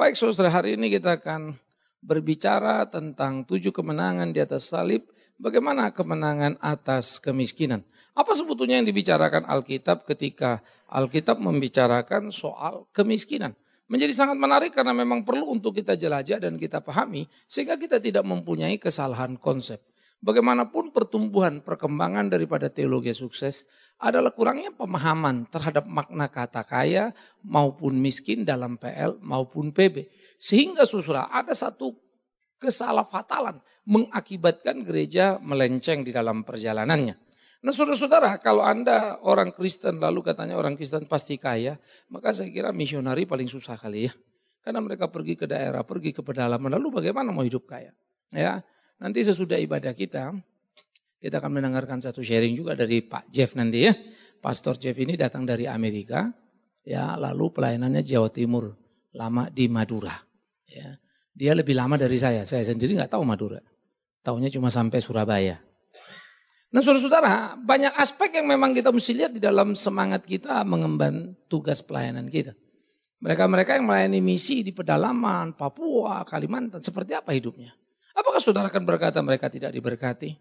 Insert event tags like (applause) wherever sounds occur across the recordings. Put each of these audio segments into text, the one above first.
Baik saudara, hari ini kita akan berbicara tentang tujuh kemenangan di atas salib. Bagaimana kemenangan atas kemiskinan? Apa sebetulnya yang dibicarakan Alkitab ketika Alkitab membicarakan soal kemiskinan? Menjadi sangat menarik karena memang perlu untuk kita jelajah dan kita pahami sehingga kita tidak mempunyai kesalahan konsep. Bagaimanapun pertumbuhan perkembangan daripada teologi sukses adalah kurangnya pemahaman terhadap makna kata kaya maupun miskin dalam PL maupun PB. Sehingga susra ada satu fatalan mengakibatkan gereja melenceng di dalam perjalanannya. Nah saudara-saudara kalau Anda orang Kristen lalu katanya orang Kristen pasti kaya, maka saya kira misionari paling susah kali ya. Karena mereka pergi ke daerah, pergi ke pedalaman, lalu bagaimana mau hidup kaya? Ya, Nanti sesudah ibadah kita, kita akan mendengarkan satu sharing juga dari Pak Jeff nanti ya. Pastor Jeff ini datang dari Amerika, ya lalu pelayanannya Jawa Timur, lama di Madura. Ya. Dia lebih lama dari saya, saya sendiri nggak tahu Madura. Tahunya cuma sampai Surabaya. Nah saudara-saudara, banyak aspek yang memang kita mesti lihat di dalam semangat kita mengemban tugas pelayanan kita. Mereka-mereka yang melayani misi di pedalaman, Papua, Kalimantan, seperti apa hidupnya? Apakah saudara akan berkata mereka tidak diberkati?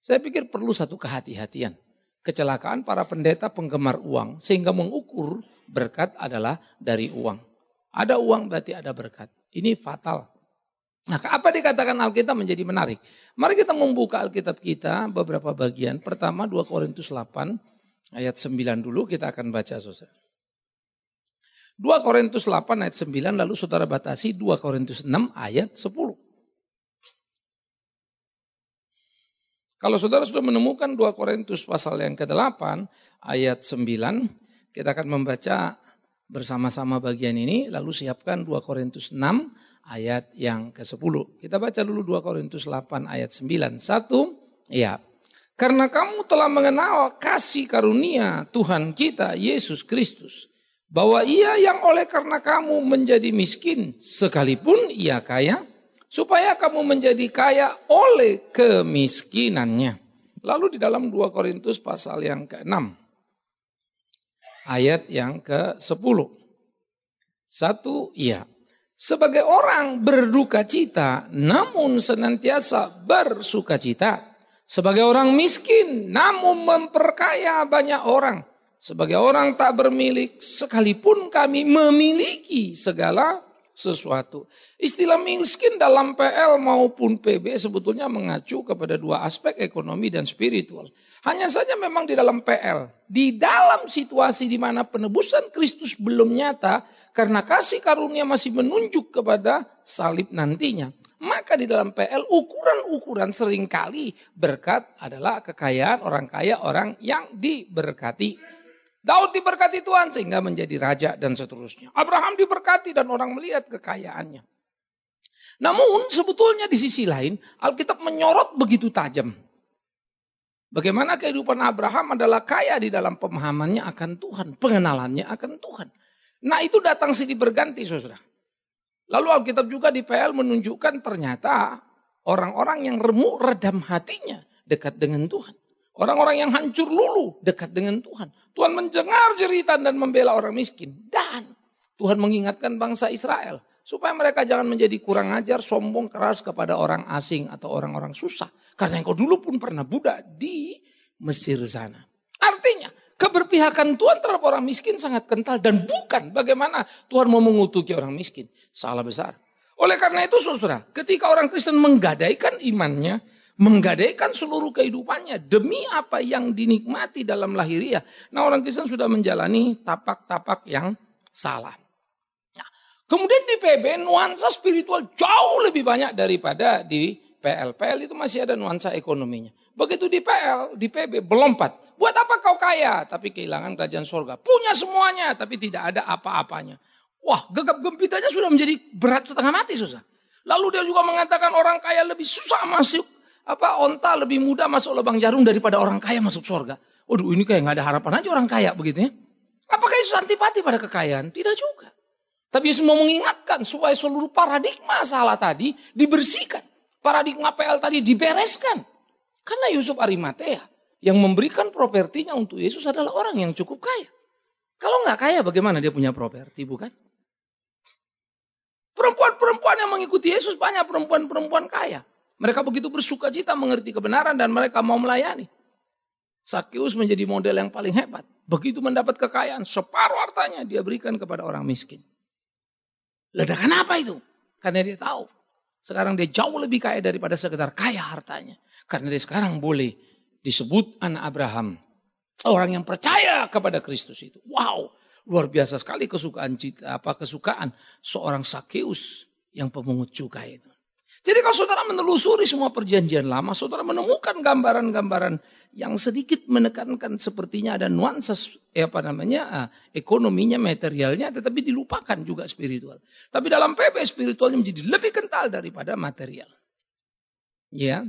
Saya pikir perlu satu kehati-hatian. Kecelakaan para pendeta penggemar uang sehingga mengukur berkat adalah dari uang. Ada uang berarti ada berkat. Ini fatal. Nah, apa dikatakan Alkitab menjadi menarik? Mari kita membuka Alkitab kita beberapa bagian. Pertama 2 Korintus 8 ayat 9 dulu kita akan baca Saudara. 2 Korintus 8 ayat 9 lalu Saudara batasi 2 Korintus 6 ayat 10. Kalau saudara sudah menemukan 2 Korintus pasal yang ke-8 ayat 9, kita akan membaca bersama-sama bagian ini lalu siapkan 2 Korintus 6 ayat yang ke-10. Kita baca dulu 2 Korintus 8 ayat 9. Satu, ya. Karena kamu telah mengenal kasih karunia Tuhan kita Yesus Kristus bahwa ia yang oleh karena kamu menjadi miskin sekalipun ia kaya supaya kamu menjadi kaya oleh kemiskinannya. Lalu di dalam 2 Korintus pasal yang ke-6 ayat yang ke-10. Satu, iya. Sebagai orang berduka cita namun senantiasa bersuka cita. Sebagai orang miskin namun memperkaya banyak orang. Sebagai orang tak bermilik sekalipun kami memiliki segala sesuatu. Istilah miskin dalam PL maupun PB sebetulnya mengacu kepada dua aspek ekonomi dan spiritual. Hanya saja memang di dalam PL, di dalam situasi di mana penebusan Kristus belum nyata karena kasih karunia masih menunjuk kepada salib nantinya. Maka di dalam PL ukuran-ukuran seringkali berkat adalah kekayaan orang kaya orang yang diberkati. Daud diberkati Tuhan sehingga menjadi raja dan seterusnya. Abraham diberkati dan orang melihat kekayaannya. Namun sebetulnya di sisi lain Alkitab menyorot begitu tajam. Bagaimana kehidupan Abraham adalah kaya di dalam pemahamannya akan Tuhan, pengenalannya akan Tuhan. Nah itu datang silih berganti saudara. Lalu Alkitab juga di PL menunjukkan ternyata orang-orang yang remuk redam hatinya dekat dengan Tuhan. Orang-orang yang hancur lulu dekat dengan Tuhan. Tuhan menjengar jeritan dan membela orang miskin. Dan Tuhan mengingatkan bangsa Israel. Supaya mereka jangan menjadi kurang ajar, sombong, keras kepada orang asing atau orang-orang susah. Karena engkau dulu pun pernah budak di Mesir sana. Artinya keberpihakan Tuhan terhadap orang miskin sangat kental. Dan bukan bagaimana Tuhan mau mengutuki orang miskin. Salah besar. Oleh karena itu saudara, ketika orang Kristen menggadaikan imannya, menggadaikan seluruh kehidupannya demi apa yang dinikmati dalam lahiriah. Nah orang Kristen sudah menjalani tapak-tapak yang salah. Nah, kemudian di PB nuansa spiritual jauh lebih banyak daripada di PL. PL itu masih ada nuansa ekonominya. Begitu di PL, di PB belompat. Buat apa kau kaya tapi kehilangan kerajaan sorga. Punya semuanya tapi tidak ada apa-apanya. Wah gegap gempitanya sudah menjadi berat setengah mati susah. Lalu dia juga mengatakan orang kaya lebih susah masuk apa onta lebih mudah masuk lubang jarum daripada orang kaya masuk surga. Waduh ini kayak nggak ada harapan aja orang kaya begitu ya. Apakah Yesus antipati pada kekayaan? Tidak juga. Tapi Yesus mau mengingatkan supaya seluruh paradigma salah tadi dibersihkan. Paradigma PL tadi dibereskan. Karena Yusuf Arimatea yang memberikan propertinya untuk Yesus adalah orang yang cukup kaya. Kalau nggak kaya bagaimana dia punya properti bukan? Perempuan-perempuan yang mengikuti Yesus banyak perempuan-perempuan kaya. Mereka begitu bersuka cita mengerti kebenaran dan mereka mau melayani. Sakyus menjadi model yang paling hebat. Begitu mendapat kekayaan, separuh hartanya dia berikan kepada orang miskin. Ledakan apa itu? Karena dia tahu. Sekarang dia jauh lebih kaya daripada sekedar kaya hartanya. Karena dia sekarang boleh disebut anak Abraham. Orang yang percaya kepada Kristus itu. Wow, luar biasa sekali kesukaan cita, apa kesukaan seorang Sakeus yang pemungut cukai itu. Jadi kalau saudara menelusuri semua perjanjian lama, saudara menemukan gambaran-gambaran yang sedikit menekankan sepertinya ada nuansa eh, apa namanya eh, ekonominya, materialnya, tetapi dilupakan juga spiritual. Tapi dalam PB spiritualnya menjadi lebih kental daripada material. Ya,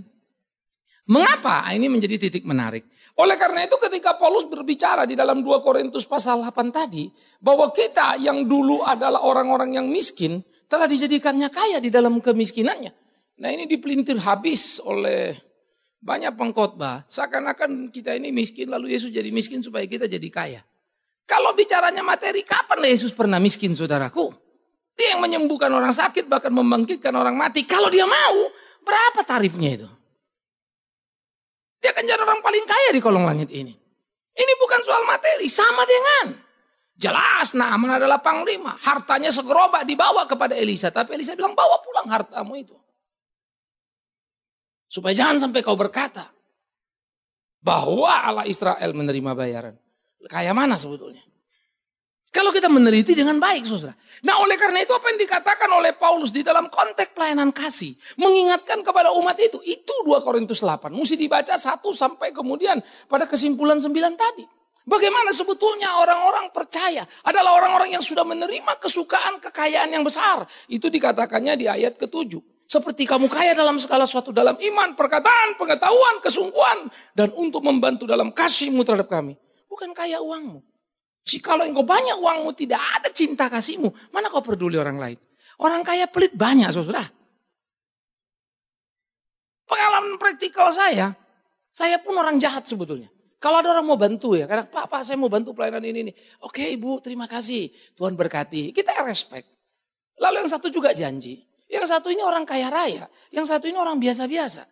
mengapa ah, ini menjadi titik menarik? Oleh karena itu ketika Paulus berbicara di dalam 2 Korintus pasal 8 tadi bahwa kita yang dulu adalah orang-orang yang miskin telah dijadikannya kaya di dalam kemiskinannya. Nah ini dipelintir habis oleh banyak pengkhotbah. Seakan-akan kita ini miskin lalu Yesus jadi miskin supaya kita jadi kaya. Kalau bicaranya materi, kapan Yesus pernah miskin saudaraku? Dia yang menyembuhkan orang sakit bahkan membangkitkan orang mati. Kalau dia mau, berapa tarifnya itu? Dia akan jadi orang paling kaya di kolong langit ini. Ini bukan soal materi, sama dengan Jelas Naaman adalah panglima. Hartanya segerobak dibawa kepada Elisa. Tapi Elisa bilang bawa pulang hartamu itu. Supaya jangan sampai kau berkata bahwa Allah Israel menerima bayaran. Kayak mana sebetulnya? Kalau kita meneliti dengan baik, saudara. Nah, oleh karena itu apa yang dikatakan oleh Paulus di dalam konteks pelayanan kasih, mengingatkan kepada umat itu, itu 2 Korintus 8. Mesti dibaca satu sampai kemudian pada kesimpulan 9 tadi. Bagaimana sebetulnya orang-orang percaya adalah orang-orang yang sudah menerima kesukaan kekayaan yang besar. Itu dikatakannya di ayat ketujuh. Seperti kamu kaya dalam segala sesuatu dalam iman, perkataan, pengetahuan, kesungguhan. Dan untuk membantu dalam kasihmu terhadap kami. Bukan kaya uangmu. Jikalau engkau banyak uangmu, tidak ada cinta kasihmu. Mana kau peduli orang lain? Orang kaya pelit banyak, saudara. Pengalaman praktikal saya, saya pun orang jahat sebetulnya. Kalau ada orang mau bantu ya, karena Pak, Pak saya mau bantu pelayanan ini nih. Oke Ibu, terima kasih. Tuhan berkati. Kita respect. Lalu yang satu juga janji. Yang satu ini orang kaya raya, yang satu ini orang biasa-biasa.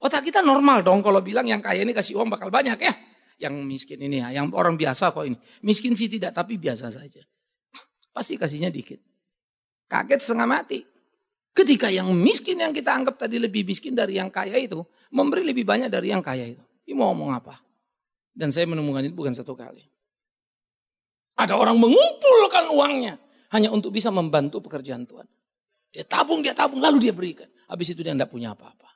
Otak kita normal dong kalau bilang yang kaya ini kasih uang bakal banyak ya. Yang miskin ini ya, yang orang biasa kok ini. Miskin sih tidak tapi biasa saja. Pasti kasihnya dikit. Kaget setengah mati. Ketika yang miskin yang kita anggap tadi lebih miskin dari yang kaya itu, memberi lebih banyak dari yang kaya itu. Ini mau ngomong apa? Dan saya menemukan itu bukan satu kali. Ada orang mengumpulkan uangnya hanya untuk bisa membantu pekerjaan Tuhan. Dia tabung, dia tabung, lalu dia berikan. Habis itu dia tidak punya apa-apa.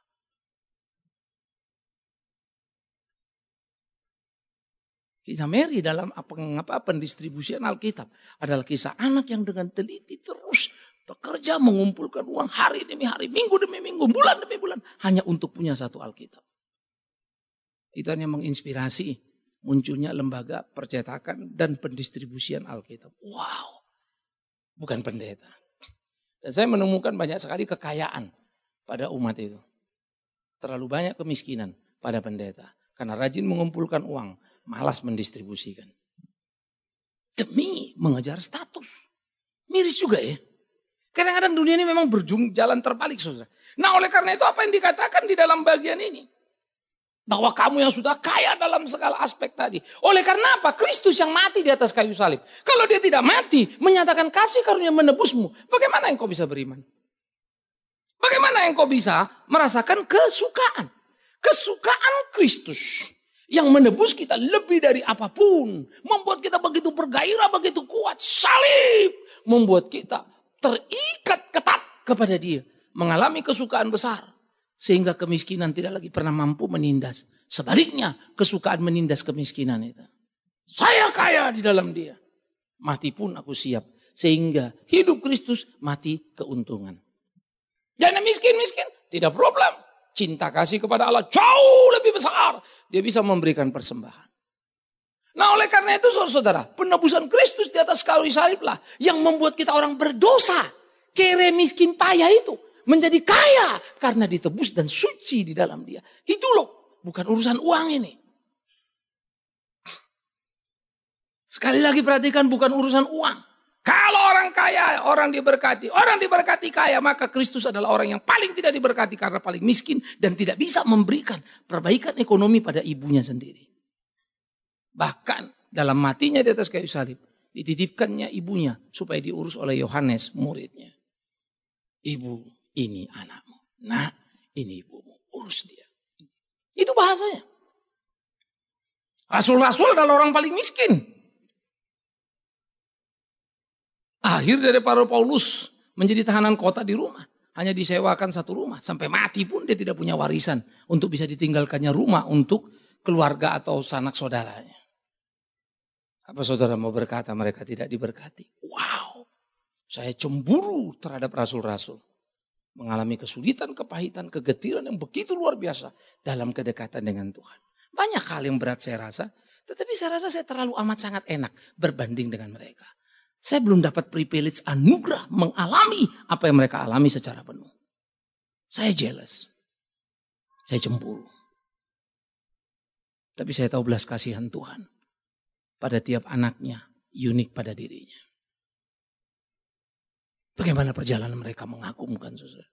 Kisah Mary dalam apa apa pendistribusian Alkitab adalah kisah anak yang dengan teliti terus bekerja mengumpulkan uang hari demi hari, minggu demi minggu, bulan demi bulan hanya untuk punya satu Alkitab. Itu hanya menginspirasi munculnya lembaga percetakan dan pendistribusian Alkitab. Wow. Bukan pendeta. Dan saya menemukan banyak sekali kekayaan pada umat itu. Terlalu banyak kemiskinan pada pendeta. Karena rajin mengumpulkan uang, malas mendistribusikan. Demi mengejar status. Miris juga ya. Kadang-kadang dunia ini memang berjalan terbalik saudara. Nah oleh karena itu apa yang dikatakan di dalam bagian ini? Bahwa kamu yang sudah kaya dalam segala aspek tadi. Oleh karena apa? Kristus yang mati di atas kayu salib. Kalau dia tidak mati, menyatakan kasih karunia menebusmu. Bagaimana engkau bisa beriman? Bagaimana engkau bisa merasakan kesukaan? Kesukaan Kristus yang menebus kita lebih dari apapun. Membuat kita begitu bergairah, begitu kuat. Salib membuat kita terikat ketat kepada dia. Mengalami kesukaan besar sehingga kemiskinan tidak lagi pernah mampu menindas. Sebaliknya, kesukaan menindas kemiskinan itu. Saya kaya di dalam dia. Mati pun aku siap. Sehingga hidup Kristus mati keuntungan. Dan miskin-miskin, tidak problem. Cinta kasih kepada Allah jauh lebih besar. Dia bisa memberikan persembahan. Nah oleh karena itu saudara-saudara, penebusan Kristus di atas kayu saliblah yang membuat kita orang berdosa. Kere miskin payah itu menjadi kaya karena ditebus dan suci di dalam dia. Itu loh, bukan urusan uang ini. Ah. Sekali lagi perhatikan bukan urusan uang. Kalau orang kaya, orang diberkati. Orang diberkati kaya, maka Kristus adalah orang yang paling tidak diberkati karena paling miskin dan tidak bisa memberikan perbaikan ekonomi pada ibunya sendiri. Bahkan dalam matinya di atas kayu salib, dititipkannya ibunya supaya diurus oleh Yohanes muridnya. Ibu ini anakmu. Nah, ini ibumu. Urus dia. Itu bahasanya. Rasul-rasul adalah orang paling miskin. Akhir dari para Paulus menjadi tahanan kota di rumah. Hanya disewakan satu rumah. Sampai mati pun dia tidak punya warisan. Untuk bisa ditinggalkannya rumah untuk keluarga atau sanak saudaranya. Apa saudara mau berkata mereka tidak diberkati? Wow, saya cemburu terhadap rasul-rasul mengalami kesulitan, kepahitan, kegetiran yang begitu luar biasa dalam kedekatan dengan Tuhan. Banyak hal yang berat saya rasa, tetapi saya rasa saya terlalu amat sangat enak berbanding dengan mereka. Saya belum dapat privilege anugerah mengalami apa yang mereka alami secara penuh. Saya jealous. Saya cemburu. Tapi saya tahu belas kasihan Tuhan pada tiap anaknya, unik pada dirinya. Bagaimana perjalanan mereka mengagumkan saudara.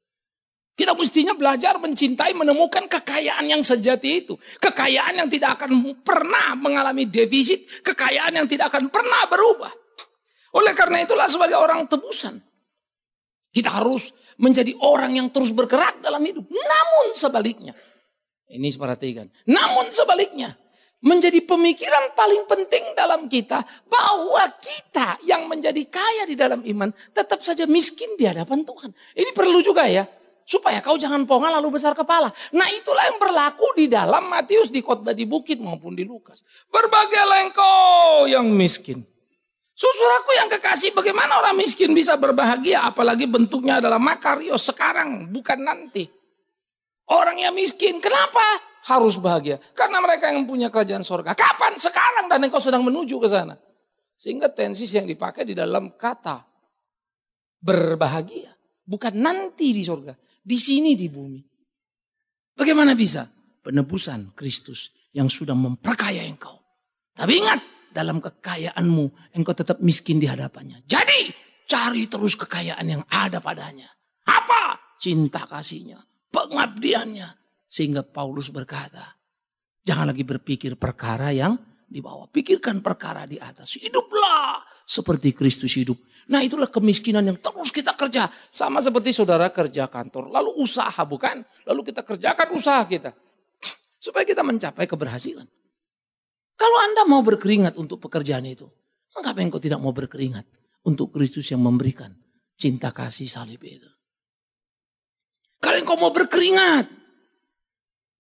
Kita mestinya belajar mencintai, menemukan kekayaan yang sejati itu. Kekayaan yang tidak akan pernah mengalami defisit. Kekayaan yang tidak akan pernah berubah. Oleh karena itulah sebagai orang tebusan. Kita harus menjadi orang yang terus bergerak dalam hidup. Namun sebaliknya. Ini perhatikan. Namun sebaliknya menjadi pemikiran paling penting dalam kita bahwa kita yang menjadi kaya di dalam iman tetap saja miskin di hadapan Tuhan. Ini perlu juga ya. Supaya kau jangan pongal lalu besar kepala. Nah itulah yang berlaku di dalam Matius di khotbah di bukit maupun di Lukas. Berbagai lengko yang miskin. Susur aku yang kekasih bagaimana orang miskin bisa berbahagia apalagi bentuknya adalah makario sekarang bukan nanti. Orang yang miskin kenapa? harus bahagia. Karena mereka yang punya kerajaan sorga. Kapan? Sekarang dan engkau sedang menuju ke sana. Sehingga tensis yang dipakai di dalam kata berbahagia. Bukan nanti di sorga. Di sini di bumi. Bagaimana bisa? Penebusan Kristus yang sudah memperkaya engkau. Tapi ingat, dalam kekayaanmu engkau tetap miskin di hadapannya. Jadi, cari terus kekayaan yang ada padanya. Apa? Cinta kasihnya, pengabdiannya, sehingga Paulus berkata, jangan lagi berpikir perkara yang di bawah. Pikirkan perkara di atas. Hiduplah seperti Kristus hidup. Nah itulah kemiskinan yang terus kita kerja. Sama seperti saudara kerja kantor. Lalu usaha bukan? Lalu kita kerjakan usaha kita. (clears throat) Supaya kita mencapai keberhasilan. Kalau Anda mau berkeringat untuk pekerjaan itu. Mengapa engkau tidak mau berkeringat untuk Kristus yang memberikan cinta kasih salib itu? Kalau engkau mau berkeringat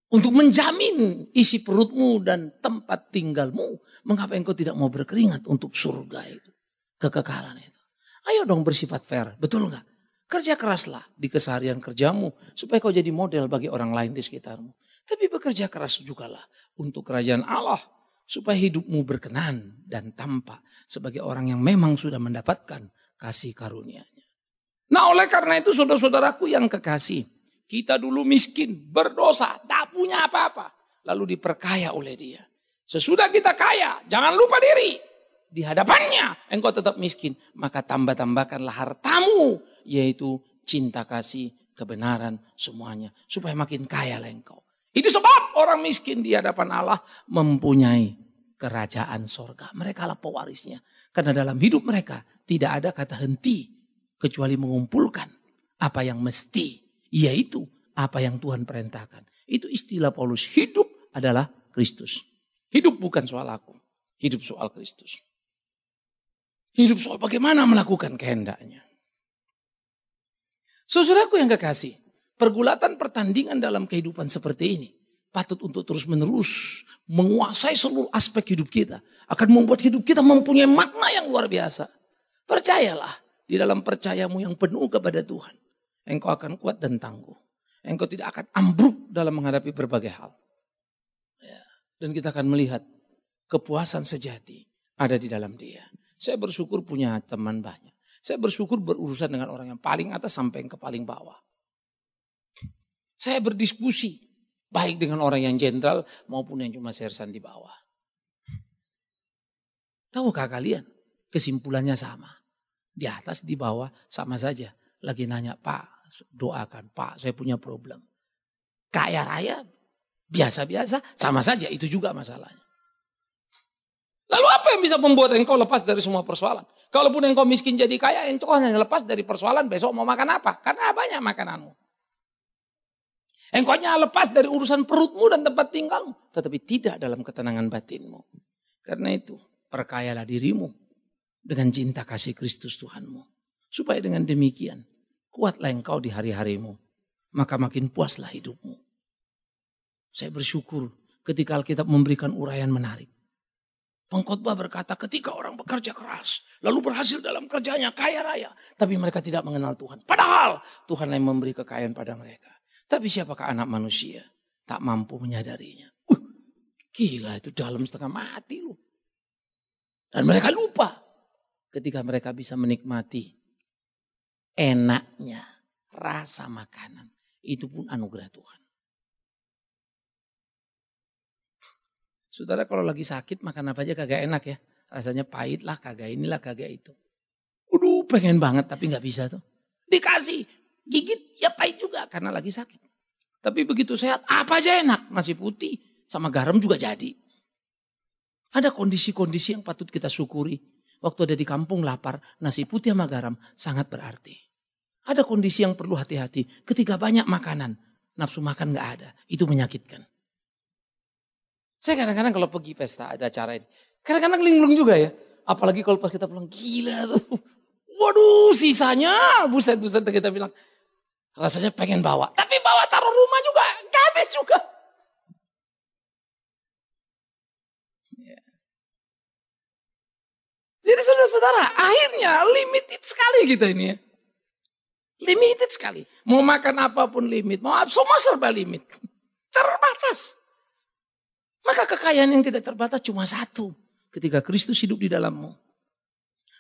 untuk menjamin isi perutmu dan tempat tinggalmu. Mengapa engkau tidak mau berkeringat untuk surga itu. Kekekalan itu. Ayo dong bersifat fair. Betul nggak? Kerja keraslah di keseharian kerjamu. Supaya kau jadi model bagi orang lain di sekitarmu. Tapi bekerja keras juga lah untuk kerajaan Allah. Supaya hidupmu berkenan dan tampak sebagai orang yang memang sudah mendapatkan kasih karunia-Nya. Nah oleh karena itu saudara-saudaraku yang kekasih. Kita dulu miskin, berdosa, tak punya apa-apa. Lalu diperkaya oleh dia. Sesudah kita kaya, jangan lupa diri. Di hadapannya engkau tetap miskin. Maka tambah-tambahkanlah hartamu. Yaitu cinta kasih, kebenaran, semuanya. Supaya makin kaya lah engkau. Itu sebab orang miskin di hadapan Allah mempunyai kerajaan sorga. Mereka lah pewarisnya. Karena dalam hidup mereka tidak ada kata henti. Kecuali mengumpulkan apa yang mesti yaitu apa yang Tuhan perintahkan. Itu istilah Paulus, hidup adalah Kristus. Hidup bukan soal aku, hidup soal Kristus. Hidup soal bagaimana melakukan kehendaknya. Saudaraku yang kekasih, pergulatan pertandingan dalam kehidupan seperti ini patut untuk terus-menerus menguasai seluruh aspek hidup kita. Akan membuat hidup kita mempunyai makna yang luar biasa. Percayalah di dalam percayamu yang penuh kepada Tuhan engkau akan kuat dan tangguh. Engkau tidak akan ambruk dalam menghadapi berbagai hal. Ya. Dan kita akan melihat kepuasan sejati ada di dalam dia. Saya bersyukur punya teman banyak. Saya bersyukur berurusan dengan orang yang paling atas sampai yang ke paling bawah. Saya berdiskusi baik dengan orang yang jenderal maupun yang cuma sersan di bawah. Tahukah kalian? Kesimpulannya sama. Di atas, di bawah sama saja. Lagi nanya, Pak, doakan, Pak saya punya problem. Kaya raya, biasa-biasa, sama saja itu juga masalahnya. Lalu apa yang bisa membuat engkau lepas dari semua persoalan? Kalaupun engkau miskin jadi kaya, engkau hanya lepas dari persoalan besok mau makan apa. Karena banyak makananmu. Engkau hanya lepas dari urusan perutmu dan tempat tinggalmu. Tetapi tidak dalam ketenangan batinmu. Karena itu, perkayalah dirimu dengan cinta kasih Kristus Tuhanmu. Supaya dengan demikian, Kuatlah engkau di hari-harimu, maka makin puaslah hidupmu. Saya bersyukur ketika Alkitab memberikan uraian menarik. Pengkhotbah berkata ketika orang bekerja keras, lalu berhasil dalam kerjanya, kaya raya. Tapi mereka tidak mengenal Tuhan. Padahal Tuhan yang memberi kekayaan pada mereka. Tapi siapakah anak manusia? Tak mampu menyadarinya. Uh, gila itu dalam setengah mati loh. Dan mereka lupa ketika mereka bisa menikmati enaknya rasa makanan. Itu pun anugerah Tuhan. Saudara kalau lagi sakit makan apa aja kagak enak ya. Rasanya pahit lah, kagak inilah, kagak itu. Aduh pengen banget tapi gak bisa tuh. Dikasih, gigit ya pahit juga karena lagi sakit. Tapi begitu sehat apa aja enak. Nasi putih sama garam juga jadi. Ada kondisi-kondisi yang patut kita syukuri. Waktu ada di kampung lapar, nasi putih sama garam sangat berarti. Ada kondisi yang perlu hati-hati. Ketika banyak makanan, nafsu makan gak ada. Itu menyakitkan. Saya kadang-kadang kalau pergi pesta ada acara ini. Kadang-kadang linglung juga ya. Apalagi kalau pas kita pulang, gila tuh. Waduh sisanya, buset-buset kita bilang. Rasanya pengen bawa. Tapi bawa taruh rumah juga, gak habis juga. Jadi saudara-saudara, akhirnya limited sekali kita ini ya. Limited sekali. Mau makan apapun limit. Mau apa, semua serba limit. (laughs) Terbatas. Maka kekayaan yang tidak terbatas cuma satu. Ketika Kristus hidup di dalammu.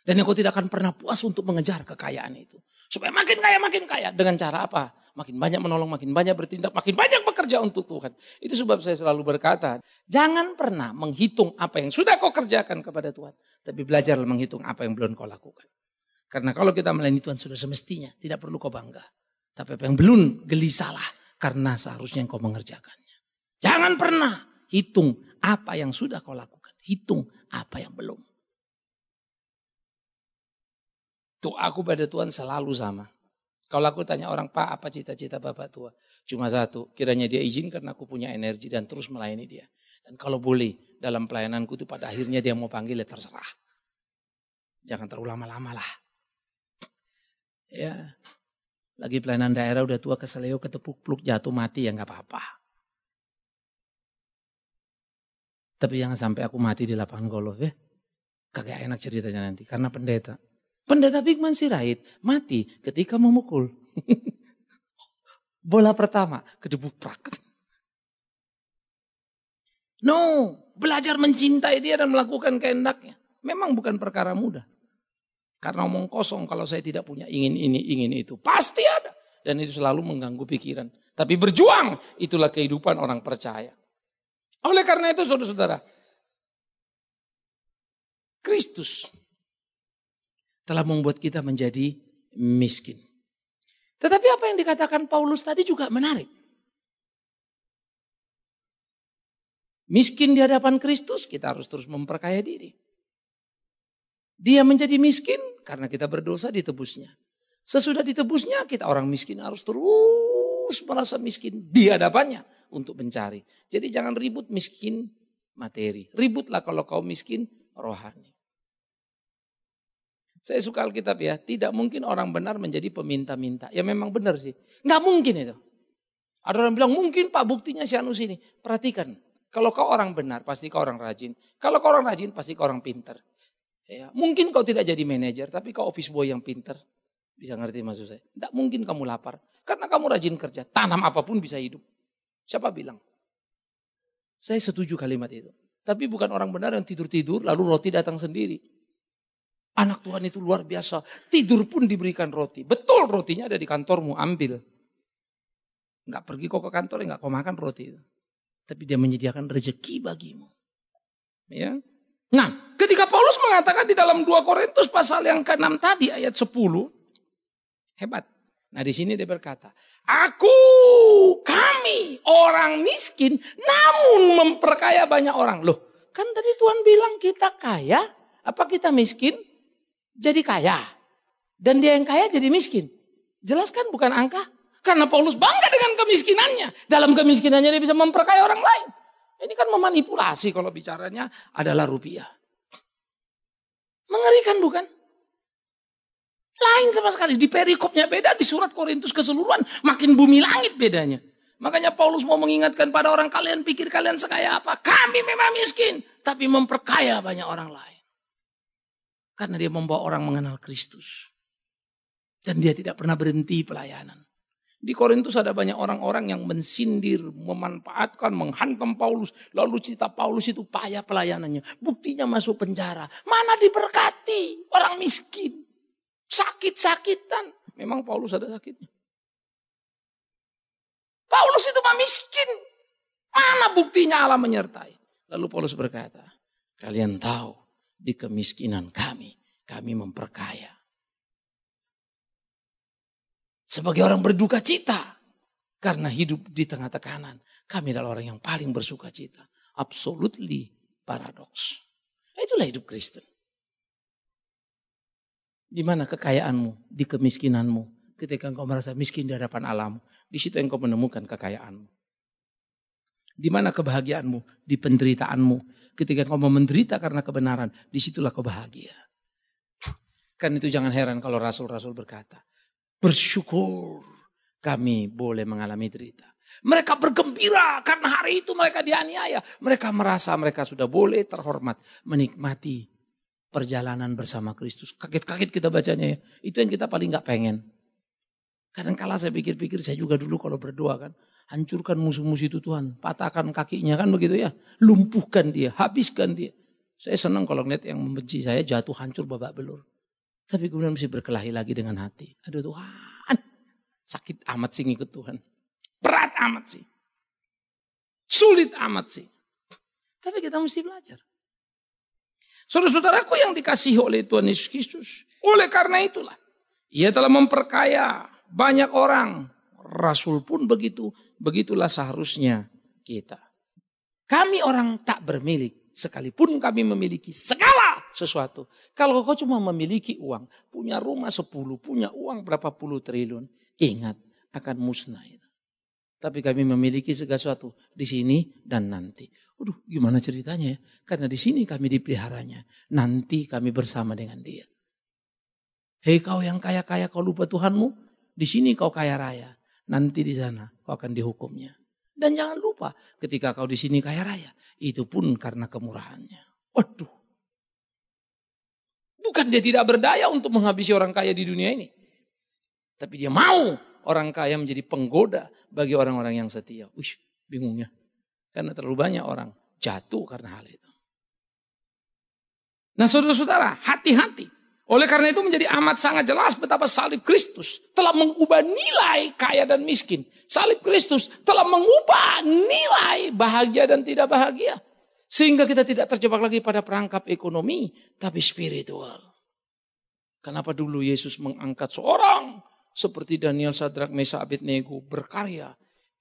Dan engkau tidak akan pernah puas untuk mengejar kekayaan itu. Supaya makin kaya, makin kaya. Dengan cara apa? Makin banyak menolong, makin banyak bertindak, makin banyak bekerja untuk Tuhan. Itu sebab saya selalu berkata, jangan pernah menghitung apa yang sudah kau kerjakan kepada Tuhan. Tapi belajarlah menghitung apa yang belum kau lakukan. Karena kalau kita melayani Tuhan sudah semestinya, tidak perlu kau bangga. Tapi apa yang belum, gelisalah. Karena seharusnya kau mengerjakannya. Jangan pernah hitung apa yang sudah kau lakukan. Hitung apa yang belum. Tuh aku pada Tuhan selalu sama. Kalau aku tanya orang, Pak apa cita-cita Bapak tua? Cuma satu, kiranya dia izin karena aku punya energi dan terus melayani dia. Dan kalau boleh dalam pelayananku itu pada akhirnya dia mau panggil ya terserah. Jangan terlalu lama-lama lah. Ya. Lagi pelayanan daerah udah tua keseleo ketepuk-peluk jatuh mati ya nggak apa-apa. Tapi jangan sampai aku mati di lapangan golf ya. Kagak enak ceritanya nanti karena pendeta. Pendeta Bigman Sirait mati ketika memukul. (laughs) Bola pertama ke debu prak. No, belajar mencintai dia dan melakukan kehendaknya. Memang bukan perkara mudah. Karena omong kosong kalau saya tidak punya ingin ini, ingin itu. Pasti ada. Dan itu selalu mengganggu pikiran. Tapi berjuang, itulah kehidupan orang percaya. Oleh karena itu saudara-saudara, Kristus telah membuat kita menjadi miskin. Tetapi apa yang dikatakan Paulus tadi juga menarik. Miskin di hadapan Kristus, kita harus terus memperkaya diri. Dia menjadi miskin karena kita berdosa ditebusnya. Sesudah ditebusnya kita orang miskin harus terus merasa miskin di hadapannya untuk mencari. Jadi jangan ribut miskin materi. Ributlah kalau kau miskin rohani. Saya suka Alkitab ya, tidak mungkin orang benar menjadi peminta-minta. Ya memang benar sih. Nggak mungkin itu. Ada orang bilang mungkin pak buktinya si Anus ini. Perhatikan, kalau kau orang benar pasti kau orang rajin. Kalau kau orang rajin pasti kau orang pinter. Ya, mungkin kau tidak jadi manajer, tapi kau office boy yang pinter. Bisa ngerti maksud saya? Tidak mungkin kamu lapar. Karena kamu rajin kerja. Tanam apapun bisa hidup. Siapa bilang? Saya setuju kalimat itu. Tapi bukan orang benar yang tidur-tidur lalu roti datang sendiri. Anak Tuhan itu luar biasa. Tidur pun diberikan roti. Betul rotinya ada di kantormu, ambil. Enggak pergi kok ke kantor, enggak kau makan roti itu. Tapi dia menyediakan rezeki bagimu. Ya, Nah, ketika Paulus mengatakan di dalam 2 Korintus pasal yang ke-6 tadi ayat 10, hebat. Nah, di sini dia berkata, "Aku, kami orang miskin namun memperkaya banyak orang." Loh, kan tadi Tuhan bilang kita kaya, apa kita miskin jadi kaya? Dan dia yang kaya jadi miskin. Jelaskan bukan angka? Karena Paulus bangga dengan kemiskinannya. Dalam kemiskinannya dia bisa memperkaya orang lain. Ini kan memanipulasi kalau bicaranya adalah rupiah. Mengerikan bukan? Lain sama sekali. Di perikopnya beda, di surat Korintus keseluruhan makin bumi langit bedanya. Makanya Paulus mau mengingatkan pada orang kalian, pikir kalian sekaya apa? Kami memang miskin, tapi memperkaya banyak orang lain. Karena dia membawa orang mengenal Kristus. Dan dia tidak pernah berhenti pelayanan. Di Korintus ada banyak orang-orang yang mensindir, memanfaatkan, menghantam Paulus. Lalu cerita Paulus itu payah pelayanannya. Buktinya masuk penjara. Mana diberkati orang miskin. Sakit-sakitan. Memang Paulus ada sakitnya. Paulus itu mah miskin. Mana buktinya Allah menyertai. Lalu Paulus berkata, kalian tahu di kemiskinan kami, kami memperkaya. Sebagai orang berduka cita. Karena hidup di tengah tekanan. Kami adalah orang yang paling bersuka cita. Absolutely paradoks. Itulah hidup Kristen. Di mana kekayaanmu, di kemiskinanmu. Ketika engkau merasa miskin di hadapan alam, di situ engkau menemukan kekayaanmu. Di mana kebahagiaanmu, di penderitaanmu. Ketika engkau mau menderita karena kebenaran, disitulah kau bahagia. Kan itu jangan heran kalau rasul-rasul berkata, bersyukur kami boleh mengalami derita. Mereka bergembira karena hari itu mereka dianiaya. Mereka merasa mereka sudah boleh terhormat menikmati perjalanan bersama Kristus. Kaget-kaget kita bacanya ya. Itu yang kita paling gak pengen. kadang-kala saya pikir-pikir saya juga dulu kalau berdoa kan. Hancurkan musuh-musuh itu Tuhan. Patahkan kakinya kan begitu ya. Lumpuhkan dia, habiskan dia. Saya senang kalau ngeliat yang membenci saya jatuh hancur babak belur. Tapi kemudian mesti berkelahi lagi dengan hati. Aduh Tuhan, sakit amat sih ngikut Tuhan. Berat amat sih. Sulit amat sih. Tapi kita mesti belajar. Saudara-saudaraku yang dikasihi oleh Tuhan Yesus Kristus. Oleh karena itulah. Ia telah memperkaya banyak orang. Rasul pun begitu. Begitulah seharusnya kita. Kami orang tak bermilik. Sekalipun kami memiliki segala sesuatu. Kalau kau cuma memiliki uang, punya rumah sepuluh, punya uang berapa puluh triliun, ingat akan musnah itu. Tapi kami memiliki segala sesuatu di sini dan nanti. Waduh, gimana ceritanya ya? Karena di sini kami dipeliharanya. Nanti kami bersama dengan dia. Hei kau yang kaya-kaya kau lupa Tuhanmu. Di sini kau kaya raya. Nanti di sana kau akan dihukumnya. Dan jangan lupa ketika kau di sini kaya raya. Itu pun karena kemurahannya. Waduh, Bukan dia tidak berdaya untuk menghabisi orang kaya di dunia ini. Tapi dia mau orang kaya menjadi penggoda bagi orang-orang yang setia. Wih, bingungnya. Karena terlalu banyak orang jatuh karena hal itu. Nah saudara-saudara, hati-hati. Oleh karena itu menjadi amat sangat jelas betapa salib Kristus telah mengubah nilai kaya dan miskin. Salib Kristus telah mengubah nilai bahagia dan tidak bahagia. Sehingga kita tidak terjebak lagi pada perangkap ekonomi, tapi spiritual. Kenapa dulu Yesus mengangkat seorang seperti Daniel Sadrak Mesa Abednego berkarya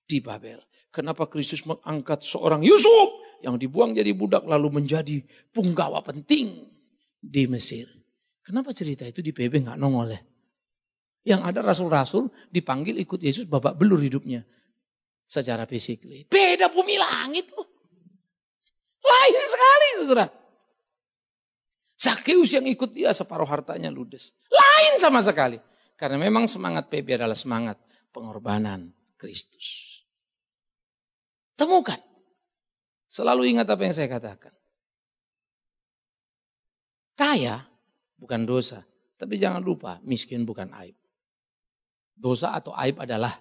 di Babel? Kenapa Kristus mengangkat seorang Yusuf yang dibuang jadi budak lalu menjadi punggawa penting di Mesir? Kenapa cerita itu di PB nggak nongol ya? Yang ada rasul-rasul dipanggil ikut Yesus babak belur hidupnya secara fisik. Beda bumi langit loh. Lain sekali saudara. Zakheus yang ikut dia separuh hartanya ludes. Lain sama sekali. Karena memang semangat PB adalah semangat pengorbanan Kristus. Temukan. Selalu ingat apa yang saya katakan. Kaya bukan dosa. Tapi jangan lupa miskin bukan aib. Dosa atau aib adalah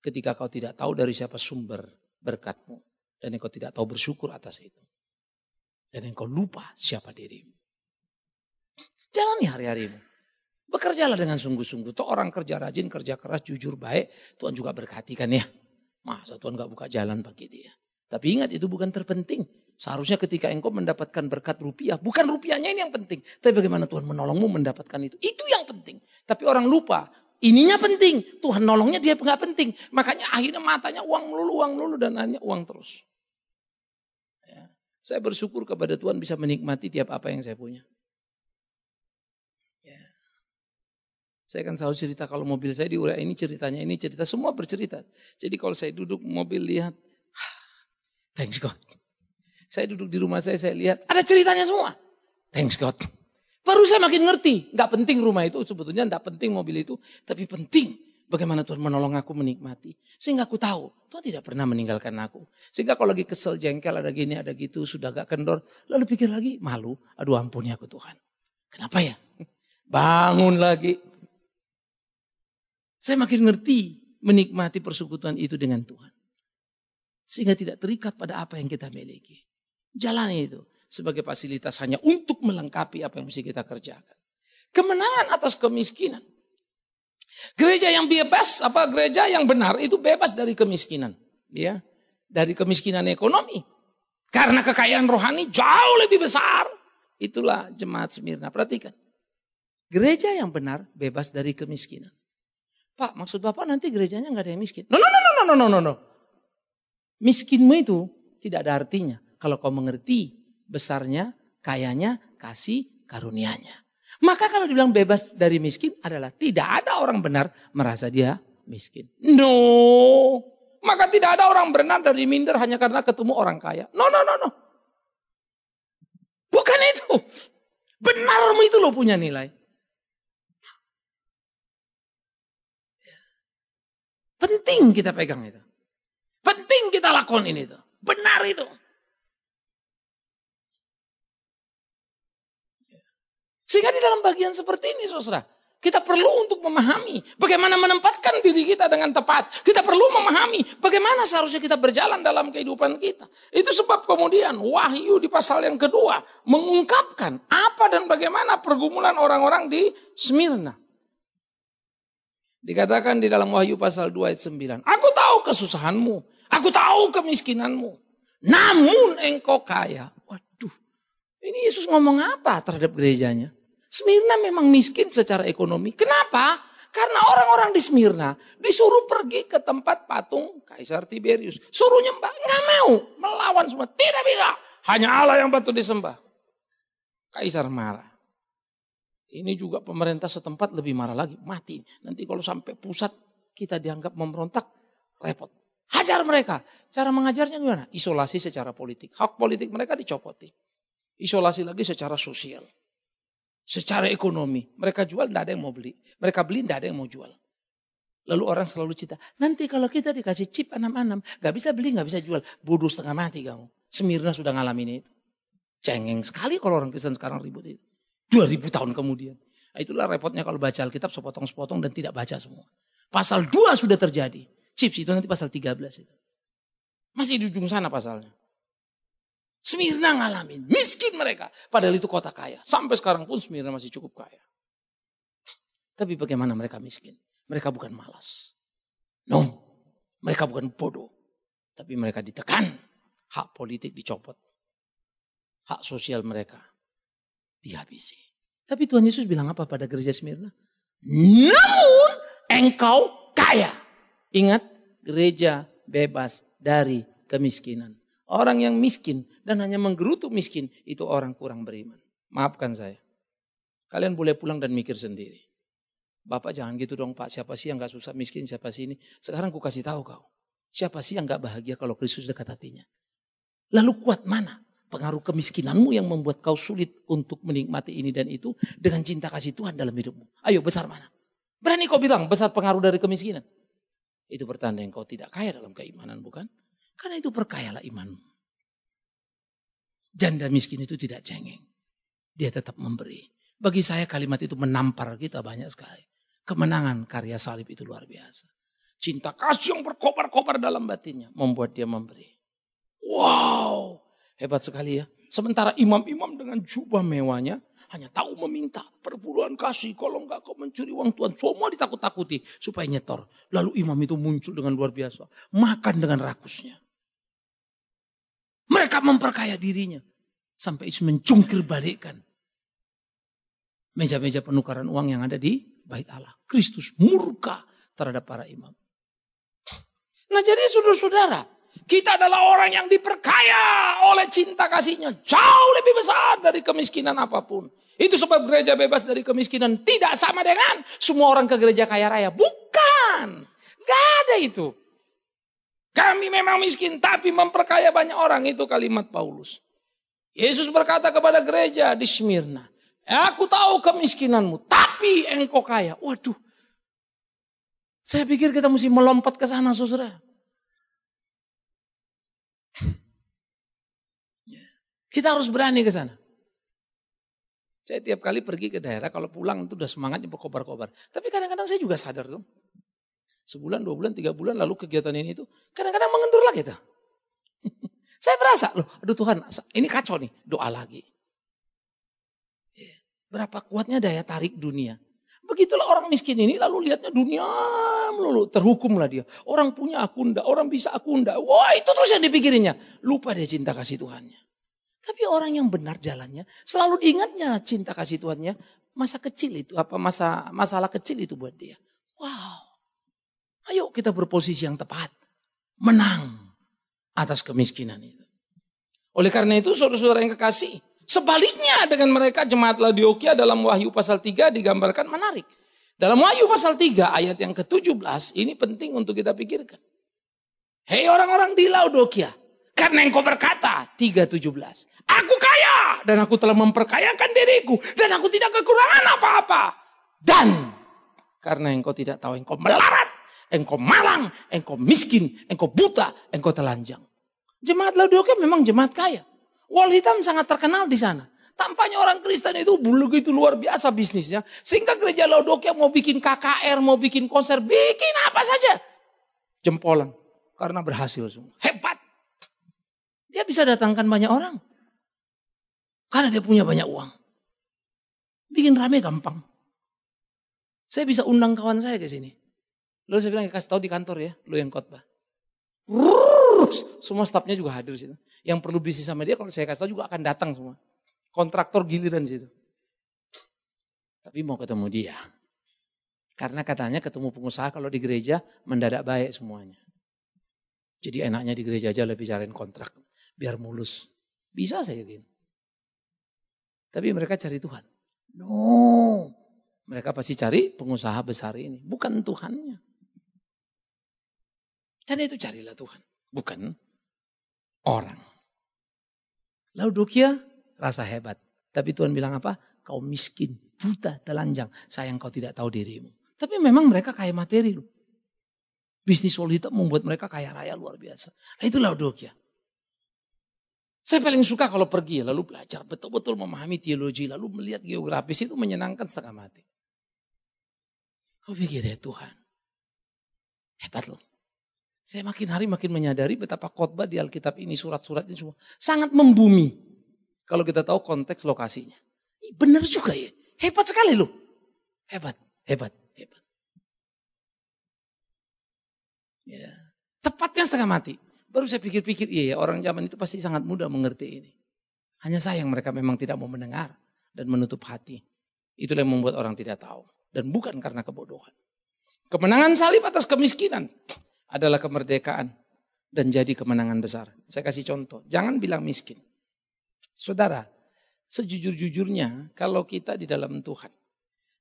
ketika kau tidak tahu dari siapa sumber berkatmu dan engkau tidak tahu bersyukur atas itu. Dan engkau lupa siapa dirimu. Jalani hari-harimu. Bekerjalah dengan sungguh-sungguh. Tuh orang kerja rajin, kerja keras, jujur, baik. Tuhan juga berkati kan ya. Masa Tuhan gak buka jalan bagi dia. Tapi ingat itu bukan terpenting. Seharusnya ketika engkau mendapatkan berkat rupiah. Bukan rupiahnya ini yang penting. Tapi bagaimana Tuhan menolongmu mendapatkan itu. Itu yang penting. Tapi orang lupa. Ininya penting. Tuhan nolongnya dia nggak penting. Makanya akhirnya matanya uang melulu, uang melulu. Dan hanya uang terus. Saya bersyukur kepada Tuhan bisa menikmati tiap apa yang saya punya. Ya. Saya kan selalu cerita kalau mobil saya diurai ini ceritanya ini cerita semua bercerita. Jadi kalau saya duduk mobil lihat, thanks God. Saya duduk di rumah saya saya lihat ada ceritanya semua. Thanks God. Baru saya makin ngerti, nggak penting rumah itu sebetulnya nggak penting mobil itu, tapi penting Bagaimana Tuhan menolong aku menikmati. Sehingga aku tahu Tuhan tidak pernah meninggalkan aku. Sehingga kalau lagi kesel, jengkel, ada gini, ada gitu, sudah gak kendor. Lalu pikir lagi, malu. Aduh ampuni aku Tuhan. Kenapa ya? Bangun lagi. Saya makin ngerti menikmati persekutuan itu dengan Tuhan. Sehingga tidak terikat pada apa yang kita miliki. Jalani itu sebagai fasilitas hanya untuk melengkapi apa yang mesti kita kerjakan. Kemenangan atas kemiskinan Gereja yang bebas apa gereja yang benar itu bebas dari kemiskinan, ya. Dari kemiskinan ekonomi. Karena kekayaan rohani jauh lebih besar. Itulah jemaat Smyrna. Perhatikan. Gereja yang benar bebas dari kemiskinan. Pak, maksud Bapak nanti gerejanya nggak ada yang miskin. No, no, no, no, no, no, no, no. Miskinmu itu tidak ada artinya. Kalau kau mengerti besarnya, kayanya, kasih, karunianya. Maka kalau dibilang bebas dari miskin adalah tidak ada orang benar merasa dia miskin. No. Maka tidak ada orang benar dari minder hanya karena ketemu orang kaya. No, no, no, no. Bukan itu. Benarmu itu loh punya nilai. Penting kita pegang itu. Penting kita lakukan ini tuh. Benar itu. Sehingga di dalam bagian seperti ini saudara, kita perlu untuk memahami bagaimana menempatkan diri kita dengan tepat. Kita perlu memahami bagaimana seharusnya kita berjalan dalam kehidupan kita. Itu sebab kemudian Wahyu di pasal yang kedua mengungkapkan apa dan bagaimana pergumulan orang-orang di Smyrna. Dikatakan di dalam Wahyu pasal 2 ayat 9. Aku tahu kesusahanmu. Aku tahu kemiskinanmu. Namun engkau kaya. Waduh. Ini Yesus ngomong apa terhadap gerejanya? Smyrna memang miskin secara ekonomi. Kenapa? Karena orang-orang di Smyrna disuruh pergi ke tempat patung Kaisar Tiberius. Suruh nyembah, nggak mau. Melawan semua, tidak bisa. Hanya Allah yang patut disembah. Kaisar marah. Ini juga pemerintah setempat lebih marah lagi, mati. Nanti kalau sampai pusat kita dianggap memberontak, repot. Hajar mereka. Cara mengajarnya gimana? Isolasi secara politik. Hak politik mereka dicopoti. Isolasi lagi secara sosial. Secara ekonomi, mereka jual tidak ada yang mau beli. Mereka beli tidak ada yang mau jual. Lalu orang selalu cita, nanti kalau kita dikasih chip enam-enam, gak bisa beli, gak bisa jual. Bodoh setengah mati kamu. Semirna sudah ngalamin itu. Cengeng sekali kalau orang Kristen sekarang ribut itu. dua ribu tahun kemudian. Nah, itulah repotnya kalau baca Alkitab sepotong-sepotong dan tidak baca semua. Pasal dua sudah terjadi. Chips itu nanti pasal tiga belas itu. Masih di ujung sana pasalnya. Smyrna ngalamin. Miskin mereka. Padahal itu kota kaya. Sampai sekarang pun Smyrna masih cukup kaya. Tapi bagaimana mereka miskin? Mereka bukan malas. No. Mereka bukan bodoh. Tapi mereka ditekan. Hak politik dicopot. Hak sosial mereka dihabisi. Tapi Tuhan Yesus bilang apa pada gereja Smyrna? Namun engkau kaya. Ingat, gereja bebas dari kemiskinan. Orang yang miskin dan hanya menggerutu miskin itu orang kurang beriman. Maafkan saya. Kalian boleh pulang dan mikir sendiri. Bapak jangan gitu dong pak, siapa sih yang gak susah miskin, siapa sih ini. Sekarang ku kasih tahu kau. Siapa sih yang gak bahagia kalau Kristus dekat hatinya? Lalu kuat mana? Pengaruh kemiskinanmu yang membuat kau sulit untuk menikmati ini dan itu dengan cinta kasih Tuhan dalam hidupmu. Ayo besar mana? Berani kau bilang besar pengaruh dari kemiskinan. Itu pertanda yang kau tidak kaya dalam keimanan bukan? Karena itu perkayalah imanmu. Janda miskin itu tidak cengeng. Dia tetap memberi. Bagi saya kalimat itu menampar kita banyak sekali. Kemenangan karya salib itu luar biasa. Cinta kasih yang berkobar-kobar dalam batinnya. Membuat dia memberi. Wow. Hebat sekali ya. Sementara imam-imam dengan jubah mewahnya hanya tahu meminta perburuan kasih. Kalau enggak kau mencuri uang Tuhan. Semua ditakut-takuti supaya nyetor. Lalu imam itu muncul dengan luar biasa. Makan dengan rakusnya mereka memperkaya dirinya. Sampai itu mencungkir balikkan meja-meja penukaran uang yang ada di bait Allah. Kristus murka terhadap para imam. Nah jadi saudara-saudara, kita adalah orang yang diperkaya oleh cinta kasihnya. Jauh lebih besar dari kemiskinan apapun. Itu sebab gereja bebas dari kemiskinan tidak sama dengan semua orang ke gereja kaya raya. Bukan. Gak ada itu. Kami memang miskin tapi memperkaya banyak orang. Itu kalimat Paulus. Yesus berkata kepada gereja di Smyrna. Aku tahu kemiskinanmu tapi engkau kaya. Waduh. Saya pikir kita mesti melompat ke sana saudara. Kita harus berani ke sana. Saya tiap kali pergi ke daerah, kalau pulang itu udah semangatnya berkobar-kobar. Tapi kadang-kadang saya juga sadar tuh. Sebulan, dua bulan, tiga bulan, lalu kegiatan ini itu. Kadang-kadang mengendur lagi tuh. (laughs) Saya berasa, loh, aduh Tuhan, ini kacau nih, doa lagi. Iya, berapa kuatnya daya tarik dunia. Begitulah orang miskin ini lalu lihatnya dunia melulu. Terhukumlah dia. Orang punya aku ndak, orang bisa aku ndak. Wah itu terus yang dipikirinnya. Lupa dia cinta kasih Tuhannya. Tapi orang yang benar jalannya selalu diingatnya cinta kasih Tuhannya. Masa kecil itu apa masa masalah kecil itu buat dia. Wow. Ayo kita berposisi yang tepat. Menang atas kemiskinan itu. Oleh karena itu saudara-saudara yang kekasih. Sebaliknya dengan mereka jemaat Laodikea dalam Wahyu pasal 3 digambarkan menarik. Dalam Wahyu pasal 3 ayat yang ke-17 ini penting untuk kita pikirkan. Hei orang-orang di Laodokia karena engkau berkata 3:17, aku kaya dan aku telah memperkayakan diriku dan aku tidak kekurangan apa-apa. Dan karena engkau tidak tahu engkau melarat engkau malang, engkau miskin, engkau buta, engkau telanjang. Jemaat Laodikia memang jemaat kaya. Wal hitam sangat terkenal di sana. Tampaknya orang Kristen itu begitu luar biasa bisnisnya. Sehingga gereja Laodikia mau bikin KKR, mau bikin konser, bikin apa saja. Jempolan. Karena berhasil semua. Hebat. Dia bisa datangkan banyak orang. Karena dia punya banyak uang. Bikin rame gampang. Saya bisa undang kawan saya ke sini. Lalu saya bilang, kasih tahu di kantor ya, lu yang khotbah. Semua stafnya juga hadir situ. Yang perlu bisnis sama dia, kalau saya kasih tahu juga akan datang semua. Kontraktor giliran situ. Tapi mau ketemu dia. Karena katanya ketemu pengusaha kalau di gereja mendadak baik semuanya. Jadi enaknya di gereja aja lebih cariin kontrak. Biar mulus. Bisa saya yakin. Tapi mereka cari Tuhan. No. Mereka pasti cari pengusaha besar ini. Bukan Tuhannya. Karena itu carilah Tuhan, bukan orang. Lalu Dokia rasa hebat. Tapi Tuhan bilang apa? Kau miskin, buta, telanjang. Sayang kau tidak tahu dirimu. Tapi memang mereka kaya materi loh. Bisnis solita membuat mereka kaya raya luar biasa. Nah itu Laodokia. Saya paling suka kalau pergi ya, lalu belajar betul-betul memahami teologi lalu melihat geografis itu menyenangkan setengah mati. Kau pikir ya Tuhan. Hebat loh. Saya makin hari makin menyadari betapa khotbah di Alkitab ini, surat surat ini semua sangat membumi. Kalau kita tahu konteks lokasinya. Benar juga ya. Hebat sekali loh. Hebat, hebat, hebat. Ya. Tepatnya setengah mati. Baru saya pikir-pikir, iya ya, orang zaman itu pasti sangat mudah mengerti ini. Hanya sayang mereka memang tidak mau mendengar dan menutup hati. Itulah yang membuat orang tidak tahu. Dan bukan karena kebodohan. Kemenangan salib atas kemiskinan adalah kemerdekaan dan jadi kemenangan besar. Saya kasih contoh, jangan bilang miskin. Saudara, sejujur-jujurnya kalau kita di dalam Tuhan.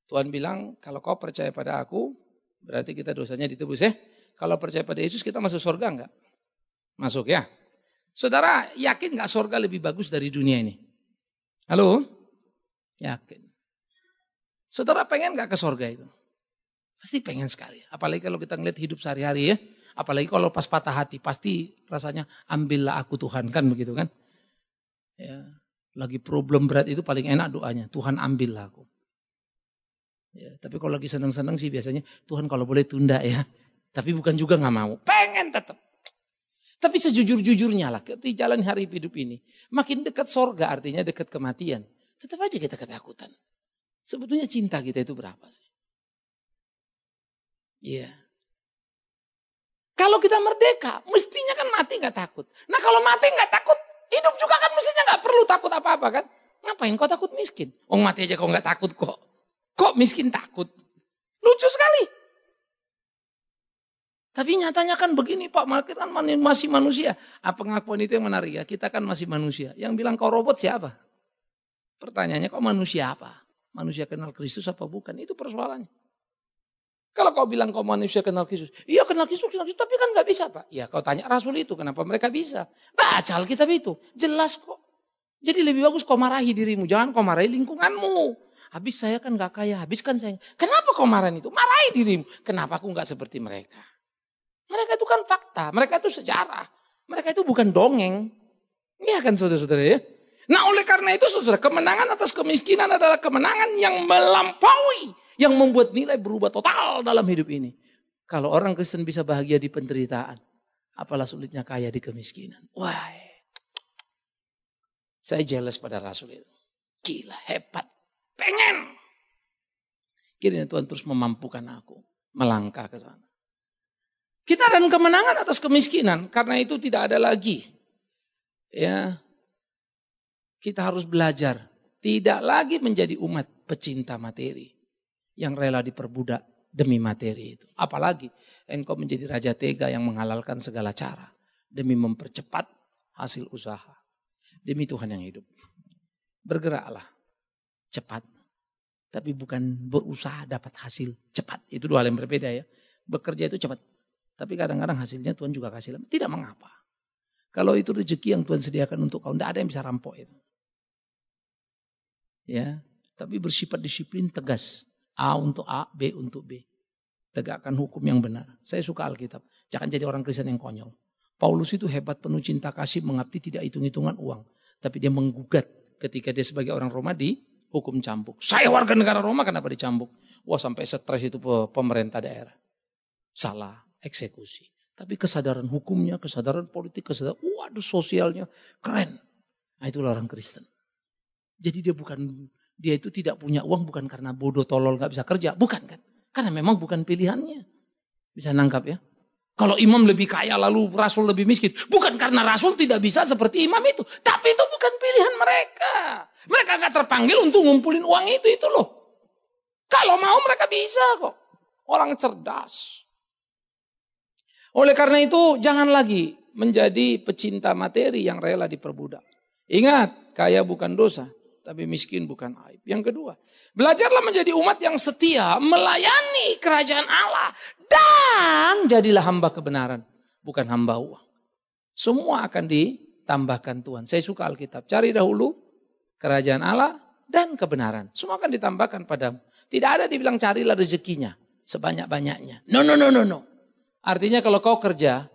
Tuhan bilang, kalau kau percaya pada aku, berarti kita dosanya ditebus ya. Kalau percaya pada Yesus, kita masuk surga enggak? Masuk ya. Saudara, yakin enggak surga lebih bagus dari dunia ini? Halo? Yakin. Saudara pengen enggak ke surga itu? Pasti pengen sekali. Apalagi kalau kita ngeliat hidup sehari-hari ya. Apalagi kalau pas patah hati pasti rasanya ambillah aku Tuhan kan begitu kan. Ya, lagi problem berat itu paling enak doanya Tuhan ambillah aku. Ya, tapi kalau lagi seneng-seneng sih biasanya Tuhan kalau boleh tunda ya. Tapi bukan juga nggak mau, pengen tetap. Tapi sejujur-jujurnya lah, di jalan hari hidup ini, makin dekat sorga artinya dekat kematian, tetap aja kita ketakutan. Sebetulnya cinta kita itu berapa sih? Iya. Yeah. Kalau kita merdeka, mestinya kan mati nggak takut. Nah kalau mati nggak takut, hidup juga kan mestinya nggak perlu takut apa-apa kan. Ngapain kau takut miskin? oh, mati aja kau nggak takut kok. Kok miskin takut? Lucu sekali. Tapi nyatanya kan begini Pak, kita kan masih manusia. Apa pengakuan itu yang menarik ya? Kita kan masih manusia. Yang bilang kau robot siapa? Pertanyaannya kok manusia apa? Manusia kenal Kristus apa bukan? Itu persoalannya. Kalau kau bilang kau manusia kenal Kristus, iya kenal Kristus, kenal Kristus, tapi kan nggak bisa pak. Ya kau tanya Rasul itu, kenapa mereka bisa? Baca Alkitab itu, jelas kok. Jadi lebih bagus kau marahi dirimu, jangan kau marahi lingkunganmu. Habis saya kan nggak kaya, habiskan saya. Kenapa kau marahin itu? Marahi dirimu. Kenapa aku nggak seperti mereka? Mereka itu kan fakta, mereka itu sejarah. Mereka itu bukan dongeng. Iya kan saudara-saudara ya? Nah oleh karena itu saudara, kemenangan atas kemiskinan adalah kemenangan yang melampaui yang membuat nilai berubah total dalam hidup ini. Kalau orang Kristen bisa bahagia di penderitaan, apalah sulitnya kaya di kemiskinan. Wah, saya jealous pada Rasul itu. Gila, hebat, pengen. Kiranya Tuhan terus memampukan aku melangkah ke sana. Kita dan kemenangan atas kemiskinan karena itu tidak ada lagi. Ya, kita harus belajar tidak lagi menjadi umat pecinta materi yang rela diperbudak demi materi itu. Apalagi engkau menjadi raja tega yang menghalalkan segala cara demi mempercepat hasil usaha. Demi Tuhan yang hidup. Bergeraklah cepat. Tapi bukan berusaha dapat hasil cepat. Itu dua hal yang berbeda ya. Bekerja itu cepat. Tapi kadang-kadang hasilnya Tuhan juga kasih Tidak mengapa. Kalau itu rezeki yang Tuhan sediakan untuk kau, tidak ada yang bisa rampok itu. Ya, tapi bersifat disiplin tegas A untuk A, B untuk B. Tegakkan hukum yang benar. Saya suka Alkitab. Jangan jadi orang Kristen yang konyol. Paulus itu hebat penuh cinta kasih, mengerti tidak hitung-hitungan uang. Tapi dia menggugat ketika dia sebagai orang Roma di hukum cambuk. Saya warga negara Roma kenapa dicambuk? Wah sampai stres itu pemerintah daerah. Salah eksekusi. Tapi kesadaran hukumnya, kesadaran politik, kesadaran waduh sosialnya keren. Nah itulah orang Kristen. Jadi dia bukan dia itu tidak punya uang bukan karena bodoh tolol nggak bisa kerja, bukan kan? Karena memang bukan pilihannya. Bisa nangkap ya? Kalau imam lebih kaya lalu rasul lebih miskin, bukan karena rasul tidak bisa seperti imam itu, tapi itu bukan pilihan mereka. Mereka nggak terpanggil untuk ngumpulin uang itu itu loh. Kalau mau mereka bisa kok. Orang cerdas. Oleh karena itu jangan lagi menjadi pecinta materi yang rela diperbudak. Ingat, kaya bukan dosa tapi miskin bukan aib. Yang kedua, belajarlah menjadi umat yang setia, melayani kerajaan Allah, dan jadilah hamba kebenaran, bukan hamba uang. Semua akan ditambahkan Tuhan. Saya suka Alkitab. Cari dahulu kerajaan Allah dan kebenaran. Semua akan ditambahkan padamu. Tidak ada dibilang carilah rezekinya sebanyak-banyaknya. No, no, no, no, no. Artinya kalau kau kerja,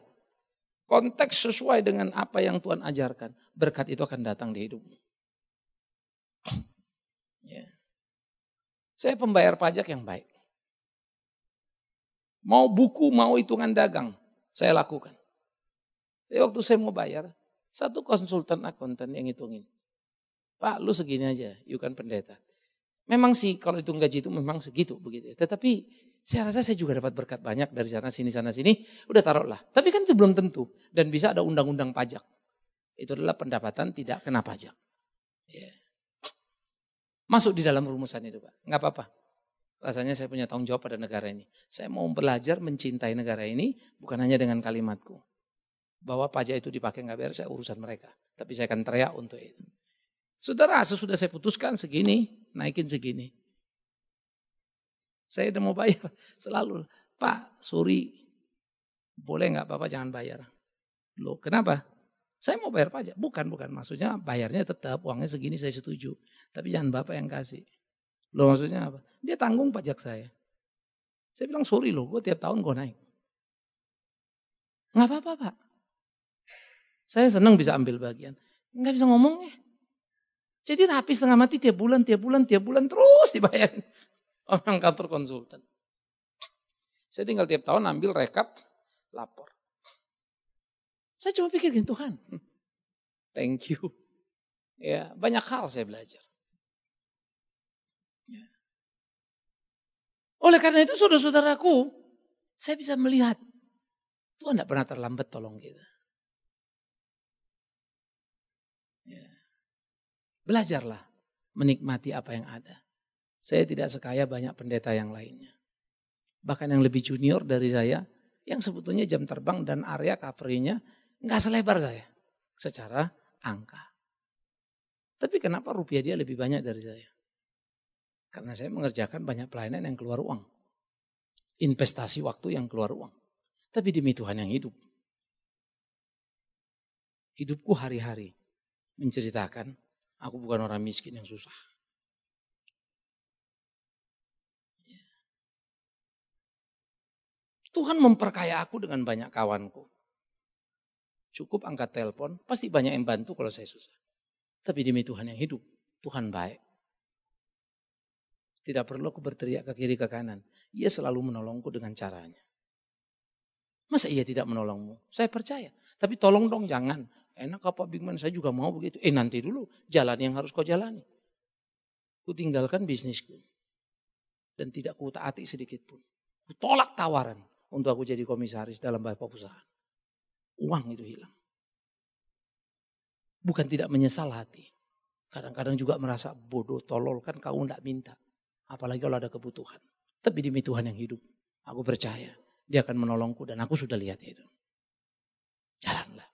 konteks sesuai dengan apa yang Tuhan ajarkan, berkat itu akan datang di hidupmu. Ya. Saya pembayar pajak yang baik. Mau buku, mau hitungan dagang, saya lakukan. Jadi waktu saya mau bayar, satu konsultan akuntan yang hitungin Pak, lu segini aja, you kan pendeta. Memang sih kalau hitung gaji itu memang segitu begitu. Ya. Tetapi saya rasa saya juga dapat berkat banyak dari sana sini sana sini. Udah taruhlah. Tapi kan itu belum tentu dan bisa ada undang-undang pajak. Itu adalah pendapatan tidak kena pajak. Yeah. Masuk di dalam rumusan itu Pak. Enggak apa-apa. Rasanya saya punya tanggung jawab pada negara ini. Saya mau belajar mencintai negara ini bukan hanya dengan kalimatku. Bahwa pajak itu dipakai nggak bayar saya urusan mereka. Tapi saya akan teriak untuk itu. Saudara, sesudah saya putuskan segini, naikin segini. Saya udah mau bayar (laughs) selalu. Pak, sorry, boleh nggak Bapak jangan bayar? Loh, kenapa? Saya mau bayar pajak. Bukan, bukan. Maksudnya bayarnya tetap uangnya segini saya setuju. Tapi jangan bapak yang kasih. Lo maksudnya apa? Dia tanggung pajak saya. Saya bilang sorry loh, gue tiap tahun gue naik. Nggak apa-apa pak. Saya senang bisa ambil bagian. Gak bisa ngomong ya. Jadi rapi setengah mati tiap bulan, tiap bulan, tiap bulan terus dibayar (laughs) Orang kantor konsultan. Saya tinggal tiap tahun ambil rekap, lapor. Saya cuma pikir gini, Tuhan, hmm, thank you. Ya, banyak hal saya belajar. Ya. Oleh karena itu saudara-saudaraku, saya bisa melihat Tuhan tidak pernah terlambat tolong kita. Ya. Belajarlah menikmati apa yang ada. Saya tidak sekaya banyak pendeta yang lainnya. Bahkan yang lebih junior dari saya, yang sebetulnya jam terbang dan area coveringnya Nggak selebar saya secara angka. Tapi kenapa rupiah dia lebih banyak dari saya? Karena saya mengerjakan banyak pelayanan yang keluar uang. Investasi waktu yang keluar uang. Tapi demi Tuhan yang hidup. Hidupku hari-hari menceritakan aku bukan orang miskin yang susah. Tuhan memperkaya aku dengan banyak kawanku cukup angkat telepon, pasti banyak yang bantu kalau saya susah. Tapi demi Tuhan yang hidup, Tuhan baik. Tidak perlu aku berteriak ke kiri ke kanan. Ia selalu menolongku dengan caranya. Masa ia tidak menolongmu? Saya percaya. Tapi tolong dong jangan. Enak apa Bigman? Saya juga mau begitu. Eh nanti dulu jalan yang harus kau jalani. Ku tinggalkan bisnisku. Dan tidak ku taati sedikit pun. Ku tolak tawaran untuk aku jadi komisaris dalam beberapa perusahaan uang itu hilang. Bukan tidak menyesal hati. Kadang-kadang juga merasa bodoh, tolol kan kau tidak minta. Apalagi kalau ada kebutuhan. Tapi demi Tuhan yang hidup, aku percaya. Dia akan menolongku dan aku sudah lihat itu. Jalanlah.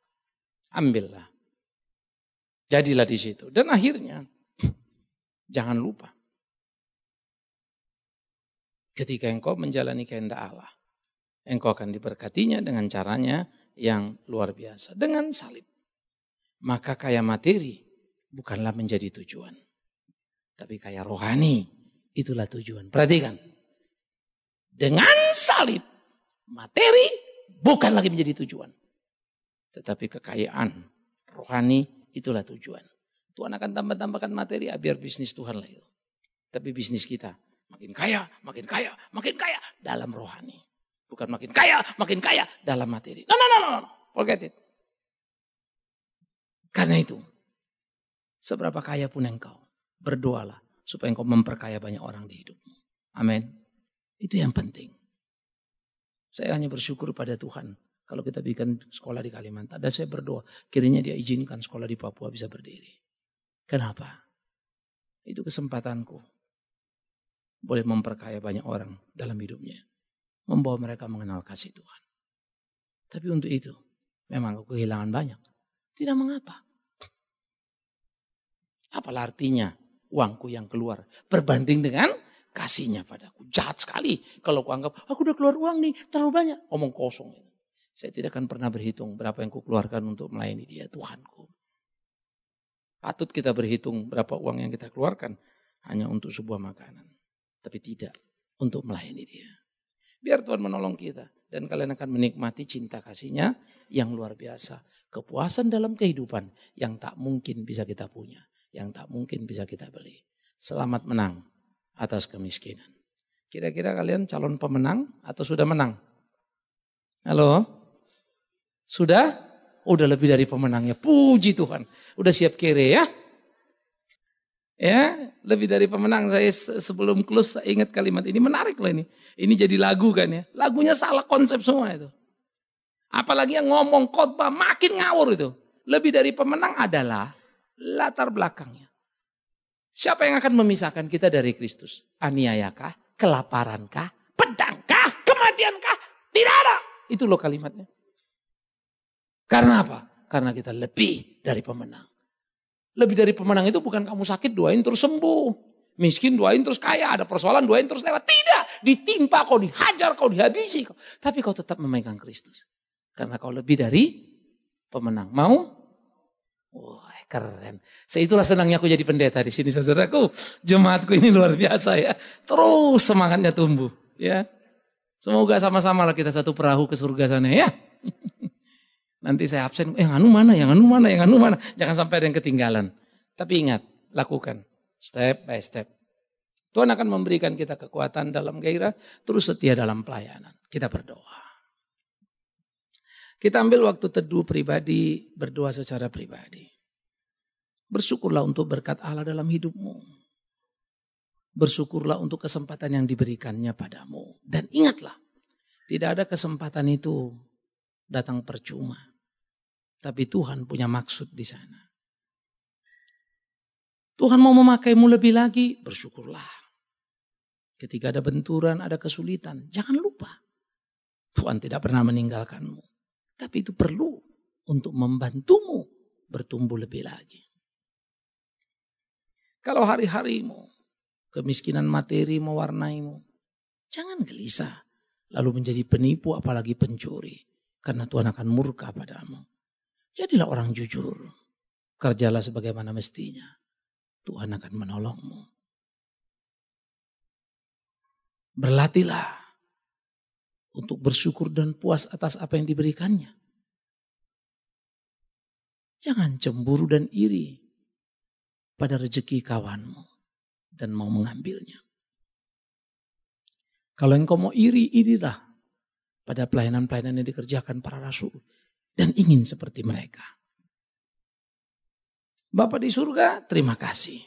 Ambillah. Jadilah di situ. Dan akhirnya, (sniffs) jangan lupa. Ketika engkau menjalani kehendak Allah, engkau akan diberkatinya dengan caranya yang luar biasa dengan salib. Maka kaya materi bukanlah menjadi tujuan. Tapi kaya rohani itulah tujuan. Perhatikan. Dengan salib materi bukan lagi menjadi tujuan. Tetapi kekayaan rohani itulah tujuan. Tuhan akan tambah-tambahkan materi ah, biar bisnis Tuhan lah itu. Tapi bisnis kita makin kaya, makin kaya, makin kaya dalam rohani. Bukan makin kaya, makin kaya dalam materi. No, no, no, no, no. Forget it. Karena itu, seberapa kaya pun engkau, berdoalah supaya engkau memperkaya banyak orang di hidupmu. Amin. Itu yang penting. Saya hanya bersyukur pada Tuhan kalau kita bikin sekolah di Kalimantan. Dan saya berdoa, kiranya dia izinkan sekolah di Papua bisa berdiri. Kenapa? Itu kesempatanku. Boleh memperkaya banyak orang dalam hidupnya membawa mereka mengenal kasih Tuhan. Tapi untuk itu memang aku kehilangan banyak. Tidak mengapa. Apa artinya uangku yang keluar berbanding dengan kasihnya padaku. Jahat sekali kalau aku anggap aku udah keluar uang nih terlalu banyak. Omong kosong. Saya tidak akan pernah berhitung berapa yang keluarkan untuk melayani dia Tuhanku. Patut kita berhitung berapa uang yang kita keluarkan hanya untuk sebuah makanan. Tapi tidak untuk melayani dia. Biar Tuhan menolong kita. Dan kalian akan menikmati cinta kasihnya yang luar biasa. Kepuasan dalam kehidupan yang tak mungkin bisa kita punya. Yang tak mungkin bisa kita beli. Selamat menang atas kemiskinan. Kira-kira kalian calon pemenang atau sudah menang? Halo? Sudah? Udah lebih dari pemenangnya. Puji Tuhan. Udah siap kere ya? Ya, lebih dari pemenang. Saya sebelum close ingat kalimat ini menarik loh ini. Ini jadi lagu kan ya. Lagunya salah konsep semua itu. Apalagi yang ngomong khotbah makin ngawur itu. Lebih dari pemenang adalah latar belakangnya. Siapa yang akan memisahkan kita dari Kristus? Aniayakah? Kelaparankah? Pedangkah? Kematiankah? Tidak ada. Itu loh kalimatnya. Karena apa? Karena kita lebih dari pemenang. Lebih dari pemenang itu bukan kamu sakit doain terus sembuh. Miskin doain terus kaya, ada persoalan doain terus lewat. Tidak, ditimpa kau, dihajar kau, dihabisi kau. Tapi kau tetap memegang Kristus. Karena kau lebih dari pemenang. Mau? Wah, oh, keren. Seitulah senangnya aku jadi pendeta di sini saudaraku. Jemaatku ini luar biasa ya. Terus semangatnya tumbuh ya. Semoga sama sama lah kita satu perahu ke surga sana ya. Nanti saya absen, eh anu mana, yang anu mana, yang anu mana. Jangan sampai ada yang ketinggalan. Tapi ingat, lakukan. Step by step. Tuhan akan memberikan kita kekuatan dalam gairah, terus setia dalam pelayanan. Kita berdoa. Kita ambil waktu teduh pribadi, berdoa secara pribadi. Bersyukurlah untuk berkat Allah dalam hidupmu. Bersyukurlah untuk kesempatan yang diberikannya padamu. Dan ingatlah, tidak ada kesempatan itu datang percuma. Tapi Tuhan punya maksud di sana. Tuhan mau memakaimu lebih lagi, bersyukurlah. Ketika ada benturan, ada kesulitan, jangan lupa. Tuhan tidak pernah meninggalkanmu. Tapi itu perlu untuk membantumu bertumbuh lebih lagi. Kalau hari-harimu, kemiskinan materi mewarnaimu, jangan gelisah. Lalu menjadi penipu apalagi pencuri. Karena Tuhan akan murka padamu. Jadilah orang jujur. Kerjalah sebagaimana mestinya. Tuhan akan menolongmu. Berlatihlah untuk bersyukur dan puas atas apa yang diberikannya. Jangan cemburu dan iri pada rezeki kawanmu dan mau mengambilnya. Kalau engkau mau iri, irilah pada pelayanan-pelayanan yang dikerjakan para rasul dan ingin seperti mereka. Bapak di surga, terima kasih.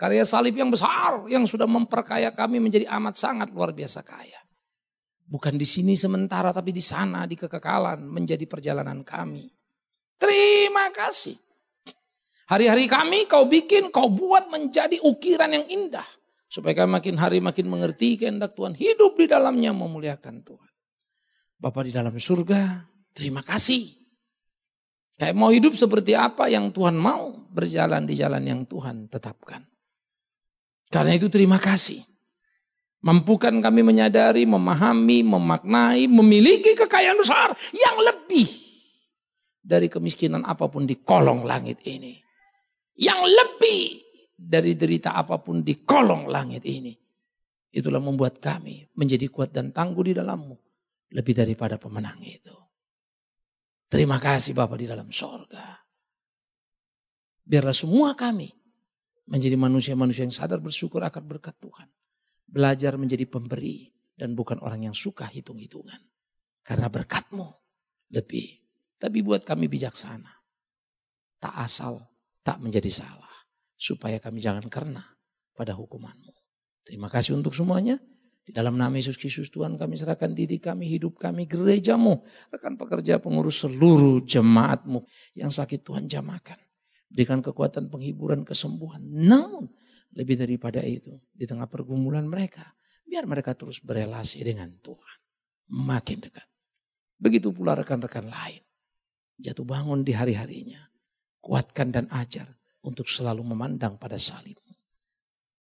Karya salib yang besar yang sudah memperkaya kami menjadi amat sangat luar biasa kaya. Bukan di sini sementara tapi di sana di kekekalan menjadi perjalanan kami. Terima kasih. Hari-hari kami kau bikin, kau buat menjadi ukiran yang indah. Supaya kami makin hari makin mengerti kehendak Tuhan. Hidup di dalamnya memuliakan Tuhan. Bapak di dalam surga, Terima kasih. Saya mau hidup seperti apa yang Tuhan mau, berjalan di jalan yang Tuhan tetapkan. Karena itu terima kasih. Mampukan kami menyadari, memahami, memaknai, memiliki kekayaan besar yang lebih dari kemiskinan apapun di kolong langit ini. Yang lebih dari derita apapun di kolong langit ini. Itulah membuat kami menjadi kuat dan tangguh di dalammu. Lebih daripada pemenang itu. Terima kasih Bapak di dalam sorga. Biarlah semua kami menjadi manusia-manusia yang sadar bersyukur akan berkat Tuhan. Belajar menjadi pemberi dan bukan orang yang suka hitung-hitungan. Karena berkatmu lebih. Tapi buat kami bijaksana. Tak asal, tak menjadi salah. Supaya kami jangan karena pada hukumanmu. Terima kasih untuk semuanya. Di dalam nama Yesus Kristus Tuhan kami serahkan diri kami, hidup kami, gerejamu, rekan pekerja, pengurus seluruh jemaatmu yang sakit Tuhan jamakan. Berikan kekuatan penghiburan, kesembuhan. Namun lebih daripada itu, di tengah pergumulan mereka, biar mereka terus berelasi dengan Tuhan. Makin dekat. Begitu pula rekan-rekan lain. Jatuh bangun di hari-harinya. Kuatkan dan ajar untuk selalu memandang pada salib.